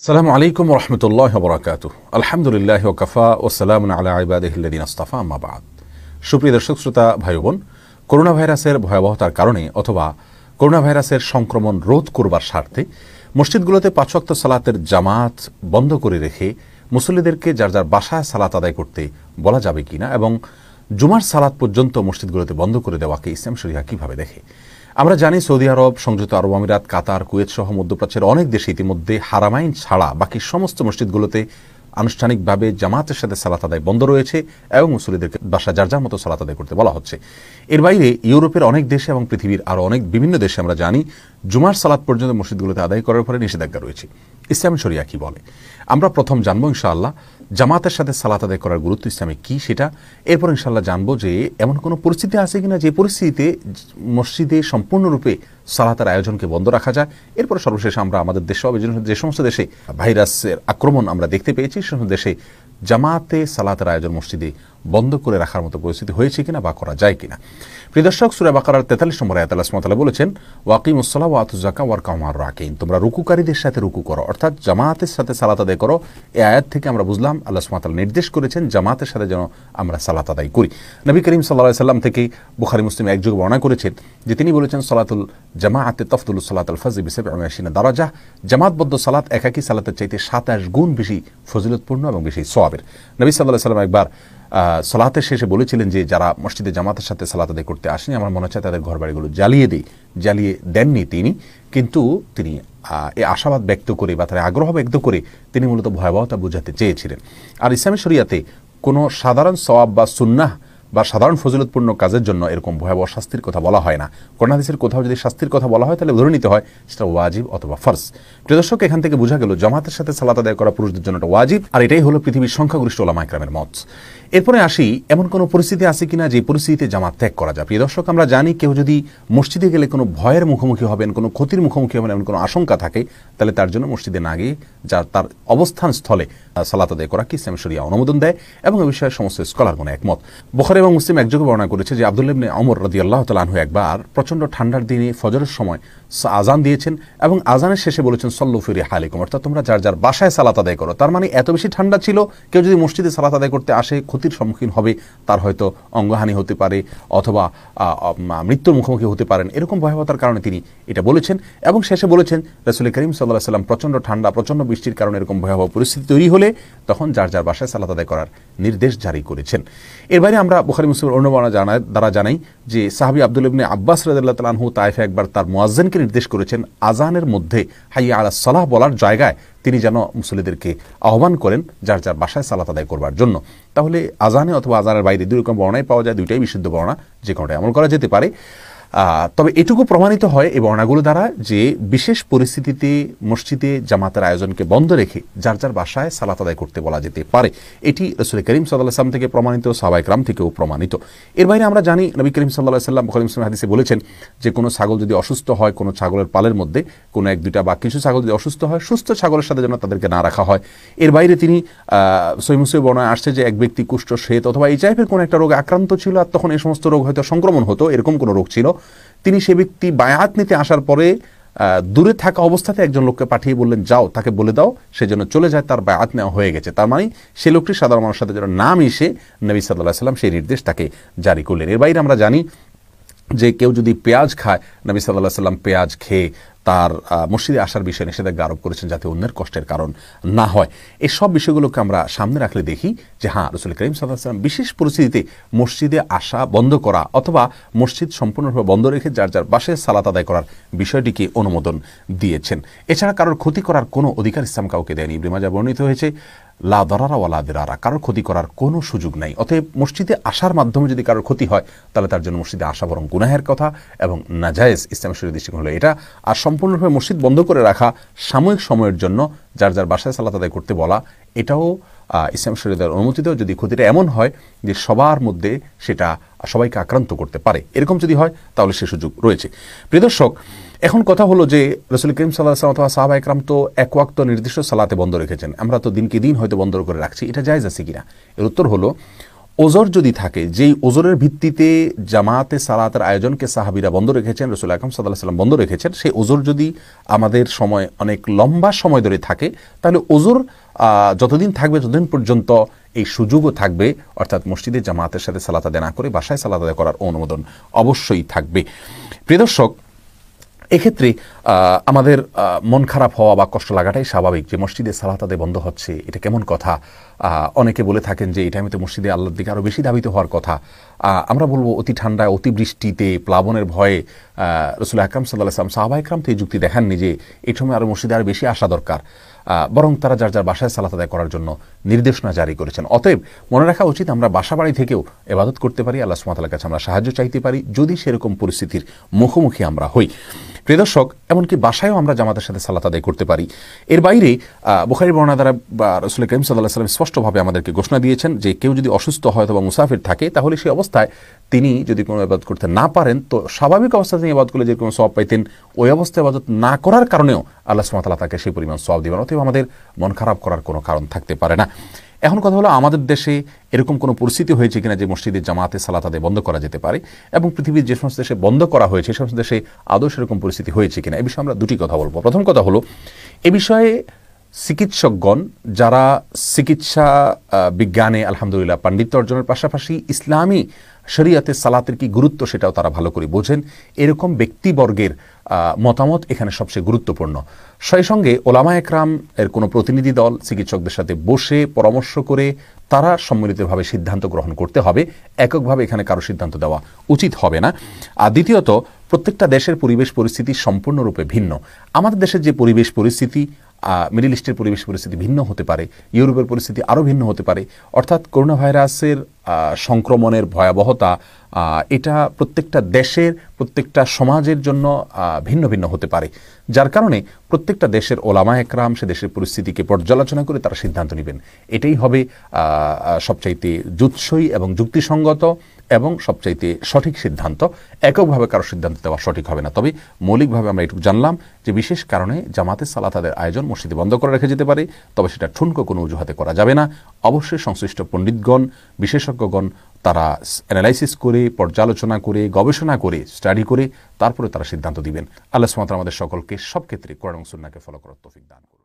আসসালামু আলাইকুম রহমতুল্লাহ বরাকাত আলহামদুলিল্লাহ ওকাফা ও সালাম আলা আস্তাফা আমাবাদ সুপ্রিয় দর্শক শ্রোতা ভাই বোন করোনা ভাইরাসের ভয়াবহতার কারণে অথবা করোনা ভাইরাসের সংক্রমণ রোধ করবার স্বার্থে মসজিদগুলোতে পাঁচক্ত সালাতের জামাত বন্ধ করে রেখে মুসল্লিদেরকে যার যার বাসায় সালাত আদায় করতে বলা যাবে কিনা এবং জুমার সালাত পর্যন্ত মসজিদগুলোতে বন্ধ করে দেওয়াকে ইসলাম শরিয়া কীভাবে দেখে আমরা জানি সৌদি আরব সংযুক্ত আরব আমিরাত কাতার কুয়েত সহ মধ্যপ্রাচ্যের অনেক দেশে ইতিমধ্যে হারামাইন ছাড়া বাকি সমস্ত মসজিদগুলোতে আনুষ্ঠানিকভাবে জামাতের সাথে সালাত আদায় বন্ধ রয়েছে এবং মুসলিদেরকে বাসা যার যার মতো সালাত আদায় করতে বলা হচ্ছে এর বাইরে ইউরোপের অনেক দেশে এবং পৃথিবীর আরও অনেক বিভিন্ন দেশে আমরা জানি জুমার সালাত পর্যন্ত মসজিদগুলোতে আদায় করার ফলে নিষেধাজ্ঞা রয়েছে ইসলাম শরিয়া কি বলে আমরা প্রথম জানবো ইনশাআল্লাহ জামাতের সাথে সালাত আদায় করার গুরুত্ব ইসলামে কি সেটা এরপর ইনশাল্লাহ জানবো যে এমন কোনো পরিস্থিতি আছে কিনা যে পরিস্থিতিতে মসজিদে সম্পূর্ণরূপে সালাতের আয়োজনকে বন্ধ রাখা যায় এরপর সর্বশেষ আমরা আমাদের দেশে যে সমস্ত দেশে ভাইরাসের আক্রমণ আমরা দেখতে পেয়েছি সে সমস্ত দেশে জামাতে সালাতের আয়োজন মসজিদে বন্ধ করে রাখার মতো পরিস্থিতি হয়েছে কিনা বা করা যায় কিনা প্রিদর্শক সুরে বাকার তেতাল্লিশ নম্বর আয়াত আল্লাহ বলেছেন ওয়াকিম ওয়াত জাকা ওয়ার কামার রাকিম তোমরা রুকুকারীদের সাথে রুকু করো অর্থাৎ জামাতের সাথে সালাত আদায় করো এই আয়াত থেকে আমরা বুঝলাম আল্লাহ সুমাতাল নির্দেশ করেছেন জামাতের সাথে যেন আমরা সালাত আদায় করি নবী করিম সাল্লাহ সাল্লাম থেকে বুখারি মুসলিম একযোগে বর্ণনা করেছেন যে তিনি বলেছেন সালাতুল জামাআতে তফতুল সালাত আল ফাজি বিসেব আশিনা দারাজা জামাতবদ্ধ সালাত একাকি সালাতের চাইতে সাতাশ গুণ বেশি ফজিলতপূর্ণ এবং বেশি সোয়াবের নবী সাল্লাহ সাল্লাম একবার সালাতের শেষে বলেছিলেন যে যারা মসজিদে জামাতের সাথে সালাত আদায় করতে আসেনি আমার মনে হচ্ছে তাদের ঘরবাড়িগুলো জ্বালিয়ে দিই জ্বালিয়ে দেননি তিনি কিন্তু তিনি এ আশাবাদ ব্যক্ত করে বা তার আগ্রহ ব্যক্ত করে তিনি মূলত ভয়াবহতা বোঝাতে চেয়েছিলেন আর ইসলামী শরিয়াতে কোনো সাধারণ সওয়াব বা সুন্নাহ বা সাধারণ ফজিলতপূর্ণ কাজের জন্য এরকম ভয়াবহ শাস্তির কথা বলা হয় না কোরআনাদিসের কোথাও যদি শাস্তির কথা বলা হয় তাহলে ধরে নিতে হয় সেটা ওয়াজিব অথবা ফার্স প্রিয় দর্শক এখান থেকে বোঝা গেল জামাতের সাথে সালাত আদায় করা পুরুষদের জন্য একটা ওয়াজিব আর এটাই হলো পৃথিবীর সংখ্যাগরিষ্ঠ ওলামা ইকরামের মত এরপরে আসি এমন কোনো পরিস্থিতি আছে কিনা যে পরিস্থিতিতে জামাত ত্যাগ করা যায় প্রিয় দর্শক আমরা জানি কেউ যদি মসজিদে গেলে কোনো ভয়ের মুখোমুখি হবেন কোনো ক্ষতির মুখোমুখি হবেন এমন কোনো আশঙ্কা থাকে তাহলে তার জন্য মসজিদে না গিয়ে যার তার অবস্থান স্থলে সালাত আদায় করা কি সেমসরিয়া অনুমোদন দেয় এবং এ বিষয়ে সমস্ত স্কলার কোনো একমত বখরে বুখারি এবং মুসলিম একযোগে বর্ণনা করেছে যে ইবনে অমর রদি আল্লাহ তালাহু একবার প্রচণ্ড ঠান্ডার দিনে ফজরের সময় আজান দিয়েছেন এবং আজানের শেষে বলেছেন সল্লু ফিরি হালিকুম অর্থাৎ তোমরা যার যার বাসায় সালাত আদায় করো তার মানে এত বেশি ঠান্ডা ছিল কেউ যদি মসজিদে সালাত আদায় করতে আসে ক্ষতির সম্মুখীন হবে তার হয়তো অঙ্গহানি হতে পারে অথবা মৃত্যুর মুখোমুখি হতে পারেন এরকম ভয়াবহতার কারণে তিনি এটা বলেছেন এবং শেষে বলেছেন রসুল করিম সাল্লাহ সাল্লাম প্রচণ্ড ঠান্ডা প্রচণ্ড বৃষ্টির কারণে এরকম ভয়াবহ পরিস্থিতি তৈরি হলে তখন যার যার বাসায় সালাত আদায় করার নির্দেশ জারি করেছেন এর বাইরে আমরা বুখারি মুসলিমের অন্য বর্ণনা জানায় দ্বারা জানাই যে সাহাবি আব্দুল ইবনে আব্বাস রাজাল্লাহ তালাহু তাইফে একবার তার মোয়াজ্জেনকে নির্দেশ করেছেন আজানের মধ্যে হাইয়া আলা সালাহ বলার জায়গায় তিনি যেন মুসলিদেরকে আহ্বান করেন যার যার বাসায় সালাত আদায় করবার জন্য তাহলে আজানে অথবা আজানের বাইরে দুই রকম বর্ণায় পাওয়া যায় দুইটাই বিশুদ্ধ বর্ণা যে কোনোটাই আমল করা যেতে পারে তবে এটুকু প্রমাণিত হয় এই বর্ণাগুলো দ্বারা যে বিশেষ পরিস্থিতিতে মসজিদে জামাতের আয়োজনকে বন্ধ রেখে যার যার বাসায় সালাত আদায় করতে বলা যেতে পারে এটি রসুল করিম সাল্লাহ সাল্লাম থেকে প্রমাণিত গ্রাম থেকেও প্রমাণিত এর বাইরে আমরা জানি নবী করিম সাল্লাহ সাল্লাম করিম সাল্লাম হাদিসে বলেছেন যে কোনো ছাগল যদি অসুস্থ হয় কোনো ছাগলের পালের মধ্যে কোনো এক দুটা বা কিছু ছাগল যদি অসুস্থ হয় সুস্থ ছাগলের সাথে যেন তাদেরকে না রাখা হয় এর বাইরে তিনি সৈমুসই বর্ণায় আসছে যে এক ব্যক্তি কুষ্ঠ শ্বেত অথবা এই টাইপের কোনো একটা রোগে আক্রান্ত ছিল আর তখন এই সমস্ত রোগ হয়তো সংক্রমণ হতো এরকম কোনো রোগ ছিল তিনি সে ব্যক্তি বায়াত নিতে আসার পরে দূরে থাকা অবস্থাতে একজন লোককে পাঠিয়ে বললেন যাও তাকে বলে দাও সে যেন চলে যায় তার বায়াত নেওয়া হয়ে গেছে তার মানে সে লোকটি সাধারণ মানুষের সাথে যেন না মিশে নবী সাল্লাহ সাল্লাম সেই নির্দেশ তাকে জারি করলেন এর বাইরে আমরা জানি যে কেউ যদি পেঁয়াজ খায় নবী সাল্লাহ সাল্লাম পেঁয়াজ খেয়ে তার মসজিদে আসার বিষয়ে নিষেধাজ্ঞা আরোপ করেছেন যাতে অন্যের কষ্টের কারণ না হয় এই সব বিষয়গুলোকে আমরা সামনে রাখলে দেখি যে হ্যাঁ রসুল করিম সাল্লাম বিশেষ পরিস্থিতিতে মসজিদে আসা বন্ধ করা অথবা মসজিদ সম্পূর্ণরূপে বন্ধ রেখে যার যার বাসে সালাত আদায় করার বিষয়টিকে অনুমোদন দিয়েছেন এছাড়া কারোর ক্ষতি করার কোনো অধিকার ইসলাম কাউকে দেয়নি ইব্রিমাজা বর্ণিত হয়েছে লা দরারা ওয়ালা দিরারা কারোর ক্ষতি করার কোনো সুযোগ নাই অতএব মসজিদে আসার মাধ্যমে যদি কারোর ক্ষতি হয় তাহলে তার জন্য মসজিদে আসা বরং গুনাহের কথা এবং নাজায়েজ ইসলাম শরীর দৃষ্টিকোণ হলো এটা আর সম্পূর্ণরূপে মসজিদ বন্ধ করে রাখা সাময়িক সময়ের জন্য যার যার বাসায় সালাত আদায় করতে বলা এটাও ইসলাম অনুমতি দেওয়া যদি ক্ষতিটা এমন হয় যে সবার মধ্যে সেটা সবাইকে আক্রান্ত করতে পারে এরকম যদি হয় তাহলে সে সুযোগ রয়েছে প্রিয় দর্শক এখন কথা হলো যে রসুল করিম সাল্লাহাম অথবা সাহাবা একরাম তো এক ওয়াক্ত নির্দিষ্ট সালাতে বন্ধ রেখেছেন আমরা তো দিনকে দিন হয়তো বন্ধ করে রাখছি এটা যায় যাচ্ছে কিনা এর উত্তর হলো ওজোর যদি থাকে যেই ওজোরের ভিত্তিতে জামাতে সালাতের আয়োজনকে সাহাবিরা বন্ধ রেখেছেন রসুল আকরম সাল্লাহ সাল্লাম বন্ধ রেখেছেন সেই ওজোর যদি আমাদের সময় অনেক লম্বা সময় ধরে থাকে তাহলে ওজোর যতদিন থাকবে ততদিন পর্যন্ত এই সুযোগও থাকবে অর্থাৎ মসজিদে জামাতের সাথে সালাতা আদায় না করে বাসায় সালাতা করার অনুমোদন অবশ্যই থাকবে প্রিয় দর্শক এক্ষেত্রে আমাদের মন খারাপ হওয়া বা কষ্ট লাগাটাই স্বাভাবিক যে মসজিদে সালাতাদে বন্ধ হচ্ছে এটা কেমন কথা অনেকে বলে থাকেন যে এই টাইমে তো মসজিদে আল্লাহর দিকে আরও বেশি দাবিত হওয়ার কথা আমরা বলবো অতি ঠান্ডায় অতিবৃষ্টিতে প্লাবনের ভয়ে রসুল আকরাম সাল্লাহ আসলাম সাহাবা ইকরাম তো এই যুক্তি দেখাননি যে এই সময় আরও মসজিদে আর বেশি আসা দরকার বরং তারা যার যার বাসায় সালাত আদায় করার জন্য নির্দেশনা জারি করেছেন অতএব মনে রাখা উচিত আমরা বাসা বাড়ি থেকেও এবাদত করতে পারি আল্লাহ সুমাতালার কাছে আমরা সাহায্য চাইতে পারি যদি সেরকম পরিস্থিতির মুখোমুখি আমরা হই প্রিয় দর্শক এমনকি বাসায়ও আমরা জামাতের সাথে সালাত আদায় করতে পারি এর বাইরে বুখারি বর্ণা দ্বারা রসুল করিম সাল্লাহ সাল্লাম স্পষ্টভাবে আমাদেরকে ঘোষণা দিয়েছেন যে কেউ যদি অসুস্থ হয় অথবা মুসাফির থাকে তাহলে সেই অবস্থায় তিনি যদি কোনো ইবাদত করতে না পারেন তো স্বাভাবিক অবস্থায় তিনি ইবাদত করলে কোনো সব পাইতেন ওই অবস্থায় ইবাদত না করার কারণেও আল্লাহ সুমাতাল্লাহ তাকে সেই পরিমাণ সব দেবেন অথবা আমাদের মন খারাপ করার কোনো কারণ থাকতে পারে না এখন কথা হলো আমাদের দেশে এরকম কোনো পরিস্থিতি হয়েছে কিনা যে মসজিদের জামাতে সালা তাদের বন্ধ করা যেতে পারে এবং পৃথিবীর যে সমস্ত দেশে বন্ধ করা হয়েছে সে সমস্ত দেশে আদৌ সেরকম পরিস্থিতি হয়েছে কিনা এ বিষয়ে আমরা দুটি কথা বলবো প্রথম কথা হলো এ বিষয়ে চিকিৎসকগণ যারা চিকিৎসা বিজ্ঞানে আলহামদুলিল্লাহ পাণ্ডিত্য অর্জনের পাশাপাশি ইসলামী শরিয়াতে সালাতের কি গুরুত্ব সেটাও তারা ভালো করে বোঝেন এরকম ব্যক্তিবর্গের মতামত এখানে সবচেয়ে গুরুত্বপূর্ণ সেই সঙ্গে ওলামা একরাম এর কোনো প্রতিনিধি দল চিকিৎসকদের সাথে বসে পরামর্শ করে তারা সম্মিলিতভাবে সিদ্ধান্ত গ্রহণ করতে হবে এককভাবে এখানে কারো সিদ্ধান্ত দেওয়া উচিত হবে না আর দ্বিতীয়ত প্রত্যেকটা দেশের পরিবেশ পরিস্থিতি সম্পূর্ণরূপে ভিন্ন আমাদের দেশের যে পরিবেশ পরিস্থিতি মিডিল ইস্টের পরিবেশ পরিস্থিতি ভিন্ন হতে পারে ইউরোপের পরিস্থিতি আরও ভিন্ন হতে পারে অর্থাৎ করোনা ভাইরাসের সংক্রমণের ভয়াবহতা এটা প্রত্যেকটা দেশের প্রত্যেকটা সমাজের জন্য ভিন্ন ভিন্ন হতে পারে যার কারণে প্রত্যেকটা দেশের ওলামা একরাম সে দেশের পরিস্থিতিকে পর্যালোচনা করে তারা সিদ্ধান্ত নেবেন এটাই হবে সবচাইতে জুৎসই এবং যুক্তিসঙ্গত এবং সবচাইতে সঠিক সিদ্ধান্ত এককভাবে কারো সিদ্ধান্ত দেওয়া সঠিক হবে না তবে মৌলিকভাবে আমরা এটুকু জানলাম যে বিশেষ কারণে জামাতে সালা তাদের আয়োজন মসজিদে বন্ধ করে রেখে যেতে পারে তবে সেটা ঠুনকো কোনো অজুহাতে করা যাবে না অবশ্যই সংশ্লিষ্ট পণ্ডিতগণ বিশেষজ্ঞগণ তারা অ্যানালাইসিস করে পর্যালোচনা করে গবেষণা করে স্টাডি করে তারপরে তারা সিদ্ধান্ত দিবেন আল্লাহ সুমাত আমাদের সকলকে সব ক্ষেত্রে কোরআন সুন্নাকে ফলো করার তফিক দান